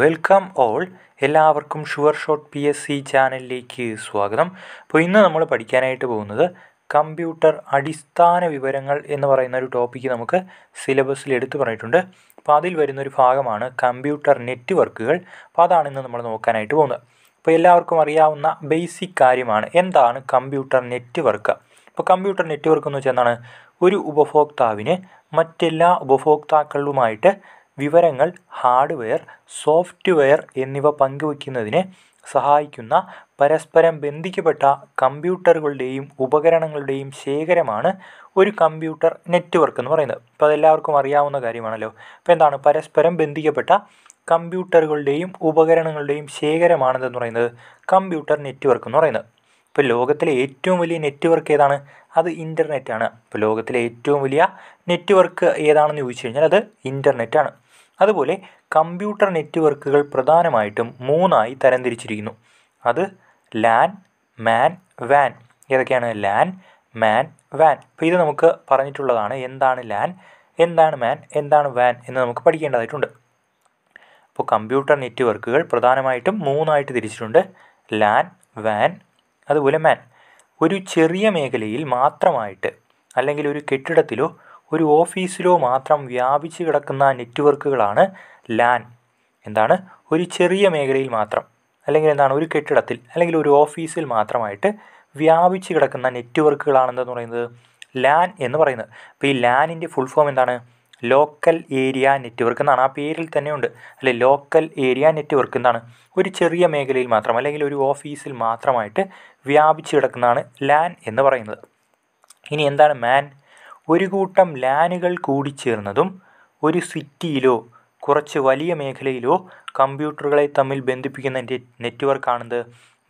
welcome all എല്ലാവർക്കും sure shot P S C ചാനലിലേക്ക് സ്വാഗതം അപ്പോൾ ഇന്ന് നമ്മൾ പഠിക്കാനായിട്ട് പോകുന്നത് കമ്പ്യൂട്ടർ അടിസ്ഥാന വിവരങ്ങൾ എന്ന് പറയുന്ന ഒരു ടോപ്പിക്ക് നമുക്ക് സിലബസിൽ എടുത്തു പറഞ്ഞിട്ടുണ്ട് അപ്പോൾ അതിൽ വരുന്നൊരു ഭാഗമാണ് കമ്പ്യൂട്ടർ നെറ്റ്വർക്കുകൾ അപ്പോൾ അതാണ് ഇന്ന് നമ്മൾ നോക്കാനായിട്ട് പോകുന്നത് അപ്പോൾ എല്ലാവർക്കും അറിയാവുന്ന ബേസിക് കാര്യമാണ് എന്താണ് കമ്പ്യൂട്ടർ നെറ്റ്വർക്ക് ഇപ്പോൾ കമ്പ്യൂട്ടർ നെറ്റ്വർക്ക് എന്ന് വെച്ചാൽ എന്താണ് ഒരു ഉപഭോക്താവിന് മറ്റെല്ലാ ഉപഭോക്താക്കളുമായിട്ട് വിവരങ്ങൾ ഹാർഡ്വെയർ സോഫ്റ്റ്വെയർ എന്നിവ പങ്കുവയ്ക്കുന്നതിന് സഹായിക്കുന്ന പരസ്പരം ബന്ധിക്കപ്പെട്ട കമ്പ്യൂട്ടറുകളുടെയും ഉപകരണങ്ങളുടെയും ശേഖരമാണ് ഒരു കമ്പ്യൂട്ടർ നെറ്റ്വർക്ക് എന്ന് പറയുന്നത് അപ്പോൾ അതെല്ലാവർക്കും അറിയാവുന്ന കാര്യമാണല്ലോ അപ്പോൾ എന്താണ് പരസ്പരം ബന്ധിക്കപ്പെട്ട കമ്പ്യൂട്ടറുകളുടെയും ഉപകരണങ്ങളുടെയും ശേഖരമാണെന്ന് പറയുന്നത് കമ്പ്യൂട്ടർ നെറ്റ്വർക്ക് എന്ന് പറയുന്നത് ഇപ്പോൾ ലോകത്തിലെ ഏറ്റവും വലിയ നെറ്റ്വർക്ക് ഏതാണ് അത് ഇൻ്റർനെറ്റാണ് ഇപ്പോൾ ലോകത്തിലെ ഏറ്റവും വലിയ നെറ്റ്വർക്ക് ഏതാണെന്ന് ചോദിച്ചു കഴിഞ്ഞാൽ അത് ഇൻ്റർനെറ്റാണ് അതുപോലെ കമ്പ്യൂട്ടർ നെറ്റ്വർക്കുകൾ പ്രധാനമായിട്ടും മൂന്നായി തരംതിരിച്ചിരിക്കുന്നു അത് ലാൻ മാൻ വാൻ ഏതൊക്കെയാണ് ലാൻ മാൻ വാൻ അപ്പോൾ ഇത് നമുക്ക് പറഞ്ഞിട്ടുള്ളതാണ് എന്താണ് ലാൻ എന്താണ് മാൻ എന്താണ് വാൻ എന്ന് നമുക്ക് പഠിക്കേണ്ടതായിട്ടുണ്ട് അപ്പോൾ കമ്പ്യൂട്ടർ നെറ്റ്വർക്കുകൾ പ്രധാനമായിട്ടും മൂന്നായിട്ട് തിരിച്ചിട്ടുണ്ട് ലാൻ വാൻ അതുപോലെ മാൻ ഒരു ചെറിയ മേഖലയിൽ മാത്രമായിട്ട് അല്ലെങ്കിൽ ഒരു കെട്ടിടത്തിലോ ഒരു ഓഫീസിലോ മാത്രം വ്യാപിച്ച് കിടക്കുന്ന നെറ്റ്വർക്കുകളാണ് ലാൻ എന്താണ് ഒരു ചെറിയ മേഖലയിൽ മാത്രം അല്ലെങ്കിൽ എന്താണ് ഒരു കെട്ടിടത്തിൽ അല്ലെങ്കിൽ ഒരു ഓഫീസിൽ മാത്രമായിട്ട് വ്യാപിച്ച് കിടക്കുന്ന നെറ്റ്വർക്കുകളാണെന്ന് പറയുന്നത് ലാൻ എന്ന് പറയുന്നത് അപ്പോൾ ഈ ലാനിൻ്റെ ഫുൾ ഫോം എന്താണ് ലോക്കൽ ഏരിയ നെറ്റ്വർക്ക് എന്നാണ് ആ പേരിൽ തന്നെ ഉണ്ട് അല്ലെ ലോക്കൽ ഏരിയ നെറ്റ്വർക്ക് എന്താണ് ഒരു ചെറിയ മേഖലയിൽ മാത്രം അല്ലെങ്കിൽ ഒരു ഓഫീസിൽ മാത്രമായിട്ട് വ്യാപിച്ച് കിടക്കുന്നതാണ് ലാൻ എന്ന് പറയുന്നത് ഇനി എന്താണ് മാൻ ഒരു കൂട്ടം ലാനുകൾ കൂടിച്ചേർന്നതും ഒരു സിറ്റിയിലോ കുറച്ച് വലിയ മേഖലയിലോ കമ്പ്യൂട്ടറുകളെ തമ്മിൽ ബന്ധിപ്പിക്കുന്ന നെറ്റ്വർക്കാണെന്ത്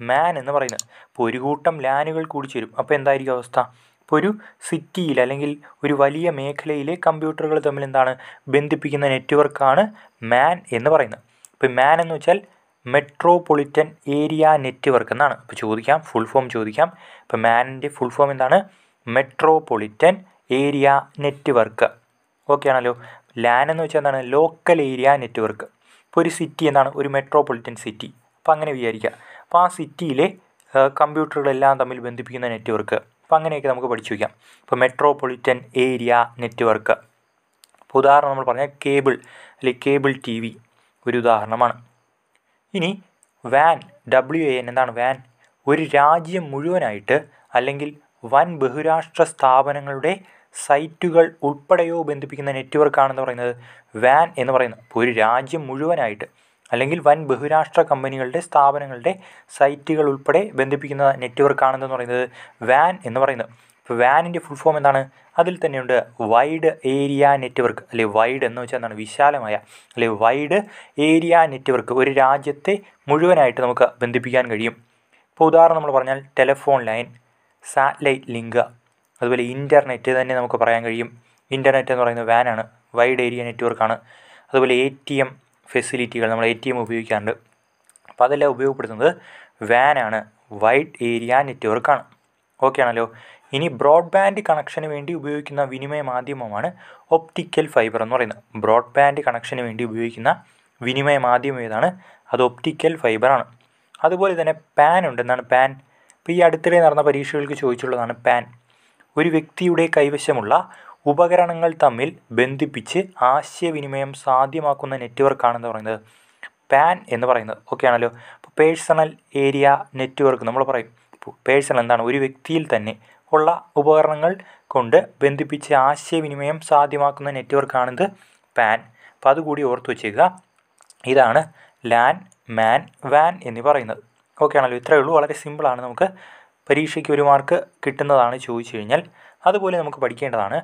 മാൻ എന്ന് പറയുന്നത് അപ്പോൾ ഒരു കൂട്ടം ലാനുകൾ കൂടിച്ചേരും അപ്പോൾ എന്തായിരിക്കും അവസ്ഥ ഇപ്പോൾ ഒരു സിറ്റിയിൽ അല്ലെങ്കിൽ ഒരു വലിയ മേഖലയിലെ കമ്പ്യൂട്ടറുകൾ തമ്മിൽ എന്താണ് ബന്ധിപ്പിക്കുന്ന നെറ്റ്വർക്കാണ് മാൻ എന്ന് പറയുന്നത് ഇപ്പോൾ മാൻ എന്ന് വെച്ചാൽ മെട്രോപൊളിറ്റൻ ഏരിയ നെറ്റ്വർക്ക് എന്നാണ് അപ്പോൾ ചോദിക്കാം ഫുൾ ഫോം ചോദിക്കാം ഇപ്പോൾ മാനിൻ്റെ ഫുൾ ഫോം എന്താണ് മെട്രോപൊളിറ്റൻ ഏരിയ നെറ്റ്വർക്ക് ഓക്കെ ആണല്ലോ ലാൻ എന്ന് വെച്ചാൽ എന്താണ് ലോക്കൽ ഏരിയ നെറ്റ്വർക്ക് ഇപ്പോൾ ഒരു സിറ്റി എന്താണ് ഒരു മെട്രോപൊളിറ്റൻ സിറ്റി അപ്പോൾ അങ്ങനെ വിചാരിക്കുക അപ്പോൾ ആ സിറ്റിയിലെ കമ്പ്യൂട്ടറുകളെല്ലാം തമ്മിൽ ബന്ധിപ്പിക്കുന്ന നെറ്റ്വർക്ക് അപ്പോൾ അങ്ങനെയൊക്കെ നമുക്ക് പഠിച്ചു വയ്ക്കാം ഇപ്പോൾ മെട്രോപൊളിറ്റൻ ഏരിയ നെറ്റ്വർക്ക് അപ്പോൾ ഉദാഹരണം നമ്മൾ പറഞ്ഞാൽ കേബിൾ അല്ലെങ്കിൽ കേബിൾ ടി വി ഒരു ഉദാഹരണമാണ് ഇനി വാൻ ഡബ്ല്യു എൻ എന്താണ് വാൻ ഒരു രാജ്യം മുഴുവനായിട്ട് അല്ലെങ്കിൽ വൻ ബഹുരാഷ്ട്ര സ്ഥാപനങ്ങളുടെ സൈറ്റുകൾ ഉൾപ്പെടെയോ ബന്ധിപ്പിക്കുന്ന നെറ്റ്വർക്കാണെന്ന് പറയുന്നത് വാൻ എന്ന് പറയുന്നത് ഒരു രാജ്യം മുഴുവനായിട്ട് അല്ലെങ്കിൽ വൻ ബഹുരാഷ്ട്ര കമ്പനികളുടെ സ്ഥാപനങ്ങളുടെ സൈറ്റുകൾ ഉൾപ്പെടെ ബന്ധിപ്പിക്കുന്ന നെറ്റ്വർക്കാണെന്ന് പറയുന്നത് വാൻ എന്ന് പറയുന്നത് ഇപ്പോൾ വാനിൻ്റെ ഫുൾ ഫോം എന്താണ് അതിൽ തന്നെയുണ്ട് വൈഡ് ഏരിയ നെറ്റ്വർക്ക് അല്ലെ വൈഡ് എന്ന് വെച്ചാൽ എന്താണ് വിശാലമായ അല്ലെ വൈഡ് ഏരിയ നെറ്റ്വർക്ക് ഒരു രാജ്യത്തെ മുഴുവനായിട്ട് നമുക്ക് ബന്ധിപ്പിക്കാൻ കഴിയും ഇപ്പോൾ ഉദാഹരണം നമ്മൾ പറഞ്ഞാൽ ടെലഫോൺ ലൈൻ സാറ്റലൈറ്റ് ലിങ്ക് അതുപോലെ ഇൻ്റർനെറ്റ് തന്നെ നമുക്ക് പറയാൻ കഴിയും ഇൻ്റർനെറ്റ് എന്ന് പറയുന്നത് വാനാണ് വൈഡ് ഏരിയ നെറ്റ്വർക്കാണ് അതുപോലെ എ ടി എം ഫെസിലിറ്റികൾ നമ്മൾ എ ടി എം ഉപയോഗിക്കാറുണ്ട് അപ്പോൾ അതെല്ലാം ഉപയോഗപ്പെടുത്തുന്നത് വാനാണ് വൈഡ് ഏരിയ നെറ്റ്വർക്കാണ് ഓക്കെ ആണല്ലോ ഇനി ബ്രോഡ്ബാൻഡ് കണക്ഷന് വേണ്ടി ഉപയോഗിക്കുന്ന വിനിമയ മാധ്യമമാണ് ഒപ്റ്റിക്കൽ ഫൈബർ എന്ന് പറയുന്നത് ബ്രോഡ്ബാൻഡ് കണക്ഷന് വേണ്ടി ഉപയോഗിക്കുന്ന വിനിമയ മാധ്യമം ഏതാണ് അത് ഒപ്റ്റിക്കൽ ഫൈബറാണ് അതുപോലെ തന്നെ പാൻ ഉണ്ട് എന്നാണ് പാൻ ഇപ്പോൾ ഈ അടുത്തിടെ നടന്ന പരീക്ഷകൾക്ക് ചോദിച്ചുള്ളതാണ് പാൻ ഒരു വ്യക്തിയുടെ കൈവശമുള്ള ഉപകരണങ്ങൾ തമ്മിൽ ബന്ധിപ്പിച്ച് ആശയവിനിമയം സാധ്യമാക്കുന്ന നെറ്റ്വർക്കാണെന്ന് പറയുന്നത് പാൻ എന്ന് പറയുന്നത് ഓക്കെ ആണല്ലോ പേഴ്സണൽ ഏരിയ നെറ്റ്വർക്ക് നമ്മൾ പറയും പേഴ്സണൽ എന്താണ് ഒരു വ്യക്തിയിൽ തന്നെ ഉള്ള ഉപകരണങ്ങൾ കൊണ്ട് ബന്ധിപ്പിച്ച് ആശയവിനിമയം സാധ്യമാക്കുന്ന നെറ്റ്വർക്കാണിത് പാൻ അപ്പോൾ അതുകൂടി ഓർത്ത് വെച്ചേക്കുക ഇതാണ് ലാൻ മാൻ വാൻ എന്ന് പറയുന്നത് ഓക്കെ ആണല്ലോ ഇത്രയേ ഉള്ളൂ വളരെ സിമ്പിളാണ് നമുക്ക് പരീക്ഷയ്ക്ക് ഒരു മാർക്ക് കിട്ടുന്നതാണ് ചോദിച്ചു കഴിഞ്ഞാൽ അതുപോലെ നമുക്ക് പഠിക്കേണ്ടതാണ്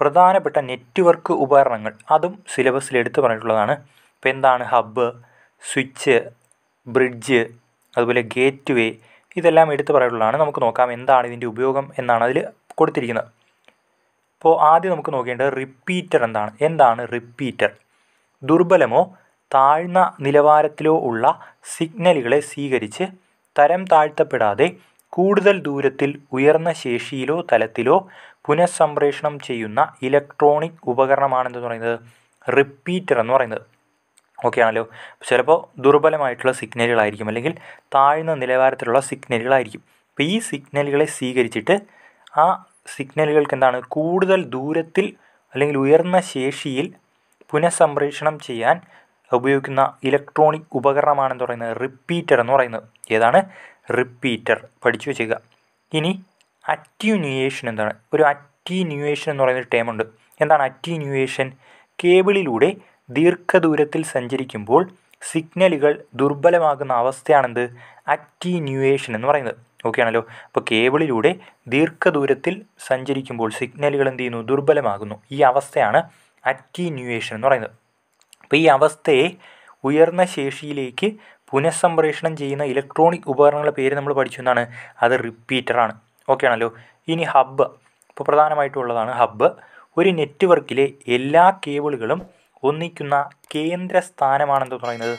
പ്രധാനപ്പെട്ട നെറ്റ്വർക്ക് ഉപകരണങ്ങൾ അതും സിലബസിൽ എടുത്തു പറഞ്ഞിട്ടുള്ളതാണ് ഇപ്പം എന്താണ് ഹബ്ബ് സ്വിച്ച് ബ്രിഡ്ജ് അതുപോലെ ഗേറ്റ് വേ ഇതെല്ലാം എടുത്തു പറഞ്ഞിട്ടുള്ളതാണ് നമുക്ക് നോക്കാം എന്താണ് ഇതിൻ്റെ ഉപയോഗം എന്നാണ് അതിൽ കൊടുത്തിരിക്കുന്നത് അപ്പോൾ ആദ്യം നമുക്ക് നോക്കേണ്ടത് റിപ്പീറ്റർ എന്താണ് എന്താണ് റിപ്പീറ്റർ ദുർബലമോ താഴ്ന്ന നിലവാരത്തിലോ ഉള്ള സിഗ്നലുകളെ സ്വീകരിച്ച് തരം താഴ്ത്തപ്പെടാതെ കൂടുതൽ ദൂരത്തിൽ ഉയർന്ന ശേഷിയിലോ തലത്തിലോ പുനഃസംപ്രേഷണം ചെയ്യുന്ന ഇലക്ട്രോണിക് ഉപകരണമാണെന്ന് പറയുന്നത് റിപ്പീറ്റർ എന്ന് പറയുന്നത് ഓക്കെ ആണല്ലോ ചിലപ്പോൾ ദുർബലമായിട്ടുള്ള സിഗ്നലുകളായിരിക്കും അല്ലെങ്കിൽ താഴ്ന്ന നിലവാരത്തിലുള്ള സിഗ്നലുകളായിരിക്കും അപ്പോൾ ഈ സിഗ്നലുകളെ സ്വീകരിച്ചിട്ട് ആ സിഗ്നലുകൾക്ക് എന്താണ് കൂടുതൽ ദൂരത്തിൽ അല്ലെങ്കിൽ ഉയർന്ന ശേഷിയിൽ പുനഃസംപ്രേഷണം ചെയ്യാൻ ഉപയോഗിക്കുന്ന ഇലക്ട്രോണിക് ഉപകരണമാണെന്ന് പറയുന്നത് റിപ്പീറ്റർ എന്ന് പറയുന്നത് ഏതാണ് റിപ്പീറ്റർ പഠിച്ചു വെച്ചേക്കുക ഇനി അറ്റ്യൂന്യൂയേഷൻ എന്താണ് ഒരു അറ്റ്യൂന്യൂയേഷൻ എന്ന് പറയുന്നൊരു ടേമുണ്ട് എന്താണ് അറ്റ്യൂന്യൂയേഷൻ കേബിളിലൂടെ ദീർഘദൂരത്തിൽ സഞ്ചരിക്കുമ്പോൾ സിഗ്നലുകൾ ദുർബലമാകുന്ന അവസ്ഥയാണെന്ത് അറ്റ്യൂന്യൂയേഷൻ എന്ന് പറയുന്നത് ഓക്കെ ആണല്ലോ അപ്പോൾ കേബിളിലൂടെ ദീർഘദൂരത്തിൽ സഞ്ചരിക്കുമ്പോൾ സിഗ്നലുകൾ എന്ത് ചെയ്യുന്നു ദുർബലമാകുന്നു ഈ അവസ്ഥയാണ് അറ്റ്യൂന്യൂയേഷൻ എന്ന് പറയുന്നത് അപ്പോൾ ഈ അവസ്ഥയെ ഉയർന്ന ശേഷിയിലേക്ക് പുനഃസംപ്രേഷണം ചെയ്യുന്ന ഇലക്ട്രോണിക് ഉപകരണങ്ങളുടെ പേര് നമ്മൾ പഠിച്ചു എന്നാണ് അത് റിപ്പീറ്ററാണ് ഓക്കെ ആണല്ലോ ഇനി ഹബ്ബ് ഇപ്പോൾ പ്രധാനമായിട്ടുള്ളതാണ് ഹബ്ബ് ഒരു നെറ്റ്വർക്കിലെ എല്ലാ കേബിളുകളും ഒന്നിക്കുന്ന കേന്ദ്ര സ്ഥാനമാണെന്ന് പറയുന്നത്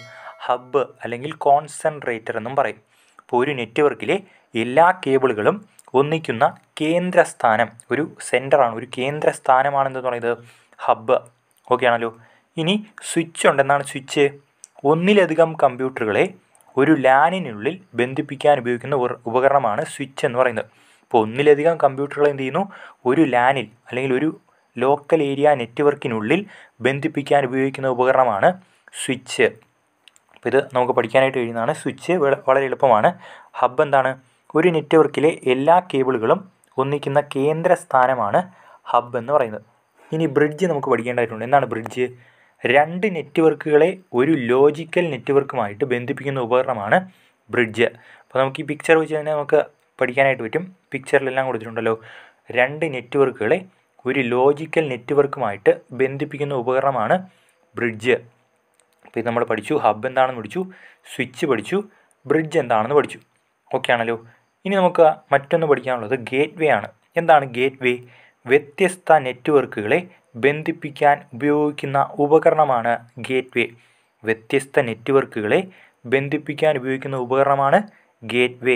ഹബ്ബ് അല്ലെങ്കിൽ കോൺസെൻട്രേറ്റർ എന്നും പറയും അപ്പോൾ ഒരു നെറ്റ്വർക്കിലെ എല്ലാ കേബിളുകളും ഒന്നിക്കുന്ന കേന്ദ്ര സ്ഥാനം ഒരു സെൻറ്ററാണ് ഒരു കേന്ദ്ര സ്ഥാനമാണെന്ന് പറയുന്നത് ഹബ്ബ് ഓക്കെ ആണല്ലോ ഇനി സ്വിച്ച് ഉണ്ടെന്നാണ് സ്വിച്ച് ഒന്നിലധികം കമ്പ്യൂട്ടറുകളെ ഒരു ലാനിനുള്ളിൽ ബന്ധിപ്പിക്കാൻ ഉപയോഗിക്കുന്ന ഒരു ഉപകരണമാണ് സ്വിച്ച് എന്ന് പറയുന്നത് അപ്പോൾ ഒന്നിലധികം കമ്പ്യൂട്ടറുകൾ എന്ത് ചെയ്യുന്നു ഒരു ലാനിൽ അല്ലെങ്കിൽ ഒരു ലോക്കൽ ഏരിയ നെറ്റ്വർക്കിനുള്ളിൽ ബന്ധിപ്പിക്കാൻ ഉപയോഗിക്കുന്ന ഉപകരണമാണ് സ്വിച്ച് അപ്പോൾ ഇത് നമുക്ക് പഠിക്കാനായിട്ട് കഴിയുന്നതാണ് സ്വിച്ച് വളരെ എളുപ്പമാണ് ഹബ് എന്താണ് ഒരു നെറ്റ്വർക്കിലെ എല്ലാ കേബിളുകളും ഒന്നിക്കുന്ന കേന്ദ്ര സ്ഥാനമാണ് ഹബ് എന്ന് പറയുന്നത് ഇനി ബ്രിഡ്ജ് നമുക്ക് പഠിക്കേണ്ടതായിട്ടുണ്ട് എന്താണ് ബ്രിഡ്ജ് രണ്ട് നെറ്റ്വർക്കുകളെ ഒരു ലോജിക്കൽ നെറ്റ്വർക്കുമായിട്ട് ബന്ധിപ്പിക്കുന്ന ഉപകരണമാണ് ബ്രിഡ്ജ് അപ്പോൾ നമുക്ക് ഈ പിക്ചർ വെച്ച് തന്നെ നമുക്ക് പഠിക്കാനായിട്ട് പറ്റും പിക്ചറിലെല്ലാം കൊടുത്തിട്ടുണ്ടല്ലോ രണ്ട് നെറ്റ്വർക്കുകളെ ഒരു ലോജിക്കൽ നെറ്റ്വർക്കുമായിട്ട് ബന്ധിപ്പിക്കുന്ന ഉപകരണമാണ് ബ്രിഡ്ജ് അപ്പോൾ ഇത് നമ്മൾ പഠിച്ചു ഹബ് എന്താണെന്ന് പഠിച്ചു സ്വിച്ച് പഠിച്ചു ബ്രിഡ്ജ് എന്താണെന്ന് പഠിച്ചു ഓക്കെ ആണല്ലോ ഇനി നമുക്ക് മറ്റൊന്ന് പഠിക്കാനുള്ളത് ഗേറ്റ് ആണ് എന്താണ് ഗേറ്റ് വ്യത്യസ്ത നെറ്റ്വർക്കുകളെ ബന്ധിപ്പിക്കാൻ ഉപയോഗിക്കുന്ന ഉപകരണമാണ് ഗേറ്റ്വേ വ്യത്യസ്ത നെറ്റ്വർക്കുകളെ ബന്ധിപ്പിക്കാൻ ഉപയോഗിക്കുന്ന ഉപകരണമാണ് ഗേറ്റ്വേ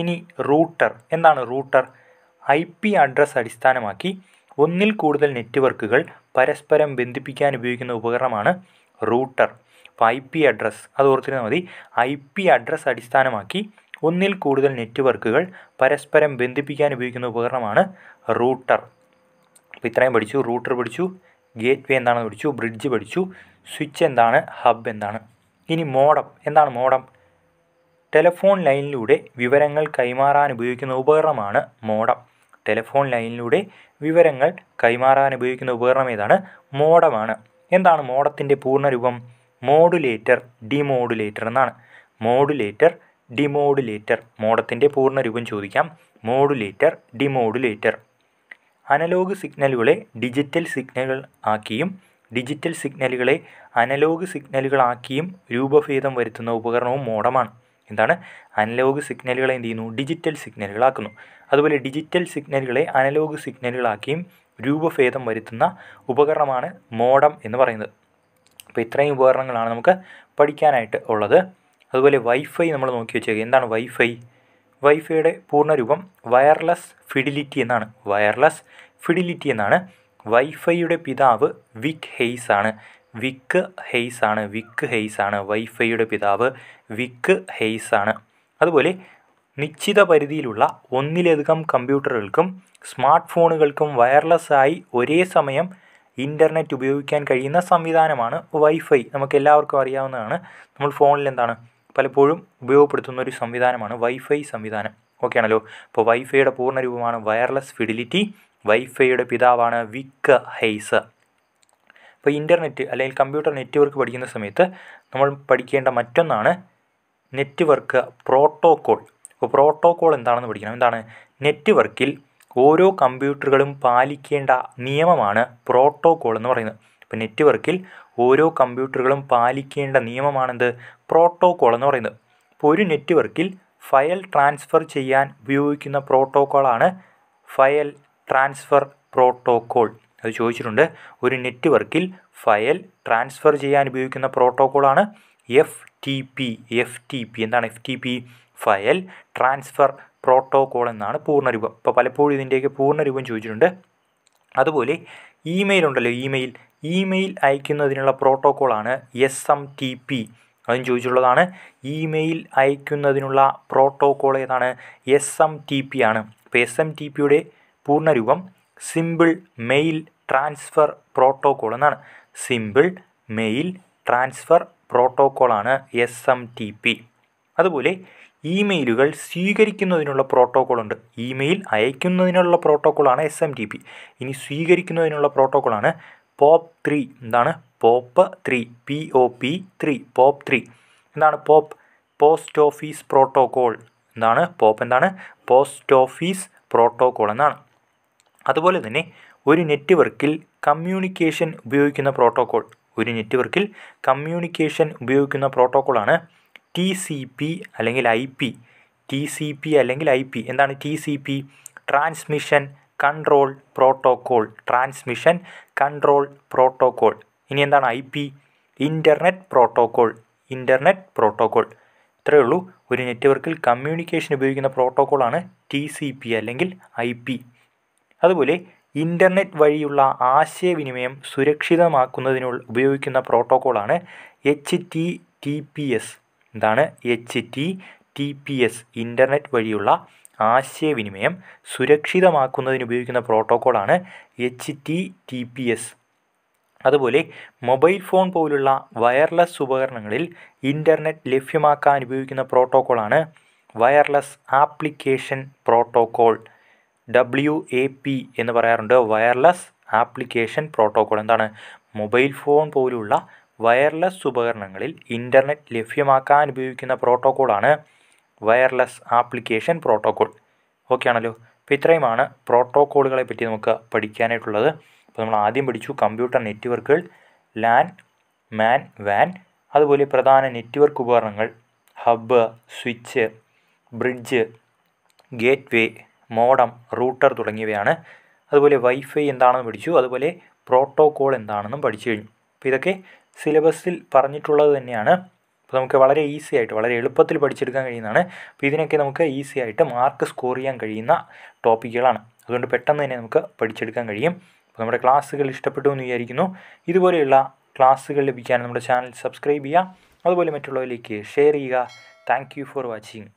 ഇനി റൂട്ടർ എന്താണ് റൂട്ടർ ഐ പി അഡ്രസ് അടിസ്ഥാനമാക്കി ഒന്നിൽ കൂടുതൽ നെറ്റ്വർക്കുകൾ പരസ്പരം ബന്ധിപ്പിക്കാൻ ഉപയോഗിക്കുന്ന ഉപകരണമാണ് റൂട്ടർ അപ്പോൾ ഐ പി അഡ്രസ്സ് അത് ഓർത്തിരുന്നാൽ മതി ഐ പി അഡ്രസ്സ് അടിസ്ഥാനമാക്കി ഒന്നിൽ കൂടുതൽ നെറ്റ്വർക്കുകൾ പരസ്പരം ബന്ധിപ്പിക്കാൻ ഉപയോഗിക്കുന്ന ഉപകരണമാണ് റൂട്ടർ അപ്പോൾ ഇത്രയും പഠിച്ചു റൂട്ടർ പഠിച്ചു ഗേറ്റ് വേ എന്താണെന്ന് പഠിച്ചു ബ്രിഡ്ജ് പഠിച്ചു സ്വിച്ച് എന്താണ് ഹബ് എന്താണ് ഇനി മോഡം എന്താണ് മോഡം ടെലഫോൺ ലൈനിലൂടെ വിവരങ്ങൾ കൈമാറാൻ ഉപയോഗിക്കുന്ന ഉപകരണമാണ് മോഡം ടെലഫോൺ ലൈനിലൂടെ വിവരങ്ങൾ കൈമാറാൻ ഉപയോഗിക്കുന്ന ഉപകരണം ഏതാണ് മോഡമാണ് എന്താണ് മോഡത്തിൻ്റെ പൂർണ്ണരൂപം മോഡുലേറ്റർ ഡിമോഡുലേറ്റർ എന്നാണ് മോഡുലേറ്റർ ഡിമോഡുലേറ്റർ മോഡത്തിൻ്റെ പൂർണ്ണരൂപം ചോദിക്കാം മോഡുലേറ്റർ ഡിമോഡുലേറ്റർ അനലോഗ് സിഗ്നലുകളെ ഡിജിറ്റൽ സിഗ്നലുകൾ ആക്കിയും ഡിജിറ്റൽ സിഗ്നലുകളെ അനലോഗ് സിഗ്നലുകളാക്കിയും രൂപഭേദം വരുത്തുന്ന ഉപകരണവും മോഡമാണ് എന്താണ് അനലോഗ് സിഗ്നലുകളെ എന്ത് ചെയ്യുന്നു ഡിജിറ്റൽ സിഗ്നലുകളാക്കുന്നു അതുപോലെ ഡിജിറ്റൽ സിഗ്നലുകളെ അനലോഗ് സിഗ്നലുകളാക്കിയും രൂപഭേദം വരുത്തുന്ന ഉപകരണമാണ് മോഡം എന്ന് പറയുന്നത് അപ്പോൾ ഇത്രയും ഉപകരണങ്ങളാണ് നമുക്ക് പഠിക്കാനായിട്ട് ഉള്ളത് അതുപോലെ വൈഫൈ നമ്മൾ നോക്കി വെച്ചേക്കുക എന്താണ് വൈഫൈ വൈഫൈയുടെ പൂർണ്ണരൂപം വയർലെസ് ഫിഡിലിറ്റി എന്നാണ് വയർലെസ് ഫിഡിലിറ്റി എന്നാണ് വൈഫൈയുടെ പിതാവ് വിക് ഹെയ്സ് ആണ് വിക്ക് ഹെയ്സ് ആണ് വിക്ക് ഹെയ്സ് ആണ് വൈഫൈയുടെ പിതാവ് വിക്ക് ഹെയ്സ് ആണ് അതുപോലെ നിശ്ചിത പരിധിയിലുള്ള ഒന്നിലധികം കമ്പ്യൂട്ടറുകൾക്കും സ്മാർട്ട് ഫോണുകൾക്കും വയർലെസ്സായി ഒരേ സമയം ഇൻ്റർനെറ്റ് ഉപയോഗിക്കാൻ കഴിയുന്ന സംവിധാനമാണ് വൈഫൈ നമുക്ക് എല്ലാവർക്കും അറിയാവുന്നതാണ് നമ്മൾ ഫോണിൽ എന്താണ് പലപ്പോഴും ഉപയോഗപ്പെടുത്തുന്ന ഒരു സംവിധാനമാണ് വൈഫൈ സംവിധാനം ആണല്ലോ അപ്പോൾ വൈഫൈയുടെ പൂർണ്ണ രൂപമാണ് വയർലെസ് ഫിഡിലിറ്റി വൈഫൈയുടെ പിതാവാണ് വിക്ക ഹെയ്സ് അപ്പോൾ ഇൻ്റർനെറ്റ് അല്ലെങ്കിൽ കമ്പ്യൂട്ടർ നെറ്റ്വർക്ക് പഠിക്കുന്ന സമയത്ത് നമ്മൾ പഠിക്കേണ്ട മറ്റൊന്നാണ് നെറ്റ്വർക്ക് പ്രോട്ടോകോൾ അപ്പോൾ പ്രോട്ടോകോൾ എന്താണെന്ന് പഠിക്കണം എന്താണ് നെറ്റ്വർക്കിൽ ഓരോ കമ്പ്യൂട്ടറുകളും പാലിക്കേണ്ട നിയമമാണ് പ്രോട്ടോകോൾ എന്ന് പറയുന്നത് ഇപ്പം നെറ്റ്വർക്കിൽ ഓരോ കമ്പ്യൂട്ടറുകളും പാലിക്കേണ്ട നിയമമാണെന്ത് പ്രോട്ടോകോൾ എന്ന് പറയുന്നത് ഇപ്പോൾ ഒരു നെറ്റ്വർക്കിൽ ഫയൽ ട്രാൻസ്ഫർ ചെയ്യാൻ ഉപയോഗിക്കുന്ന പ്രോട്ടോകോളാണ് ഫയൽ ട്രാൻസ്ഫർ പ്രോട്ടോക്കോൾ അത് ചോദിച്ചിട്ടുണ്ട് ഒരു നെറ്റ്വർക്കിൽ ഫയൽ ട്രാൻസ്ഫർ ചെയ്യാൻ ഉപയോഗിക്കുന്ന പ്രോട്ടോകോളാണ് F T P F T P എന്താണ് F T P file transfer protocol എന്നാണ് പൂർണ്ണരൂപം ഇപ്പോൾ പലപ്പോഴും ഇതിൻ്റെയൊക്കെ പൂർണ്ണരൂപം ചോദിച്ചിട്ടുണ്ട് അതുപോലെ ഇമെയിൽ ഉണ്ടല്ലോ ഇമെയിൽ ഇമെയിൽ അയക്കുന്നതിനുള്ള പ്രോട്ടോക്കോളാണ് എസ് എം ടി പി അതും ചോദിച്ചിട്ടുള്ളതാണ് ഇമെയിൽ അയക്കുന്നതിനുള്ള പ്രോട്ടോക്കോൾ ഏതാണ് എസ് എം ടി പി ആണ് അപ്പോൾ എസ് എം ടി പിയുടെ പൂർണ്ണരൂപം സിമ്പിൾ മെയിൽ ട്രാൻസ്ഫർ പ്രോട്ടോക്കോൾ എന്നാണ് സിമ്പിൾ മെയിൽ ട്രാൻസ്ഫർ പ്രോട്ടോക്കോളാണ് എസ് എം ടി പി അതുപോലെ ഇമെയിലുകൾ സ്വീകരിക്കുന്നതിനുള്ള പ്രോട്ടോക്കോളുണ്ട് ഇമെയിൽ അയക്കുന്നതിനുള്ള പ്രോട്ടോക്കോളാണ് എസ് എം ടി പി ഇനി സ്വീകരിക്കുന്നതിനുള്ള പ്രോട്ടോക്കോളാണ് പോപ്പ് ത്രീ എന്താണ് POP three P O P three POP three എന്താണ് പോപ്പ് പോസ്റ്റ് ഓഫീസ് പ്രോട്ടോക്കോൾ എന്താണ് പോപ്പ് എന്താണ് പോസ്റ്റ് ഓഫീസ് പ്രോട്ടോക്കോൾ എന്നാണ് അതുപോലെ തന്നെ ഒരു നെറ്റ്വർക്കിൽ കമ്മ്യൂണിക്കേഷൻ ഉപയോഗിക്കുന്ന പ്രോട്ടോക്കോൾ ഒരു നെറ്റ്വർക്കിൽ കമ്മ്യൂണിക്കേഷൻ ഉപയോഗിക്കുന്ന പ്രോട്ടോക്കോളാണ് ടി സി പി അല്ലെങ്കിൽ I P T C P അല്ലെങ്കിൽ ഐ പി എന്താണ് T C P transmission control protocol transmission control protocol ഇനി എന്താണ് I P internet protocol internet protocol ഇത്രയേ ഉള്ളൂ ഒരു നെറ്റ്വർക്കിൽ കമ്മ്യൂണിക്കേഷൻ ഉപയോഗിക്കുന്ന പ്രോട്ടോകോളാണ് ടി സി പി അല്ലെങ്കിൽ ഐ പി അതുപോലെ ഇൻ്റർനെറ്റ് വഴിയുള്ള ആശയവിനിമയം സുരക്ഷിതമാക്കുന്നതിനുള്ള ഉപയോഗിക്കുന്ന പ്രോട്ടോകോളാണ് H T T P S എന്താണ് H T T P S internet വഴിയുള്ള ആശയവിനിമയം സുരക്ഷിതമാക്കുന്നതിന് ഉപയോഗിക്കുന്ന പ്രോട്ടോക്കോളാണ് H T T P S അതുപോലെ മൊബൈൽ ഫോൺ പോലുള്ള വയർലെസ് ഉപകരണങ്ങളിൽ ഇൻ്റർനെറ്റ് ലഭ്യമാക്കാൻ ഉപയോഗിക്കുന്ന പ്രോട്ടോക്കോളാണ് wireless application protocol W A P എന്ന് പറയാറുണ്ട് വയർലെസ് ആപ്ലിക്കേഷൻ പ്രോട്ടോക്കോൾ എന്താണ് മൊബൈൽ ഫോൺ പോലുള്ള വയർലെസ് ഉപകരണങ്ങളിൽ ഇൻ്റർനെറ്റ് ലഭ്യമാക്കാൻ ഉപയോഗിക്കുന്ന പ്രോട്ടോക്കോളാണ് വയർലെസ് ആപ്ലിക്കേഷൻ പ്രോട്ടോക്കോൾ ഓക്കെ ആണല്ലോ അപ്പോൾ ഇത്രയുമാണ് പ്രോട്ടോക്കോളുകളെ പറ്റി നമുക്ക് പഠിക്കാനായിട്ടുള്ളത് അപ്പോൾ നമ്മൾ ആദ്യം പഠിച്ചു കമ്പ്യൂട്ടർ നെറ്റ്വർക്കുകൾ ലാൻ മാൻ വാൻ അതുപോലെ പ്രധാന നെറ്റ്വർക്ക് ഉപകരണങ്ങൾ hub switch bridge gateway modem router തുടങ്ങിയവയാണ് അതുപോലെ വൈഫൈ എന്താണെന്ന് പഠിച്ചു അതുപോലെ പ്രോട്ടോക്കോൾ എന്താണെന്നും പഠിച്ചു കഴിഞ്ഞു അപ്പോൾ ഇതൊക്കെ സിലബസിൽ പറഞ്ഞിട്ടുള്ളത് തന്നെയാണ് അപ്പോൾ നമുക്ക് വളരെ ഈസി ആയിട്ട് വളരെ എളുപ്പത്തിൽ പഠിച്ചെടുക്കാൻ കഴിയുന്നതാണ് അപ്പോൾ ഇതിനൊക്കെ നമുക്ക് ഈസി ആയിട്ട് മാർക്ക് സ്കോർ ചെയ്യാൻ കഴിയുന്ന ടോപ്പിക്കുകളാണ് അതുകൊണ്ട് പെട്ടെന്ന് തന്നെ നമുക്ക് പഠിച്ചെടുക്കാൻ കഴിയും അപ്പോൾ നമ്മുടെ ക്ലാസ്സുകൾ ഇഷ്ടപ്പെട്ടു എന്ന് വിചാരിക്കുന്നു ഇതുപോലെയുള്ള ക്ലാസ്സുകൾ ലഭിക്കാൻ നമ്മുടെ ചാനൽ സബ്സ്ക്രൈബ് ചെയ്യുക അതുപോലെ മറ്റുള്ളവരിലേക്ക് ഷെയർ ചെയ്യുക താങ്ക് ഫോർ വാച്ചിങ്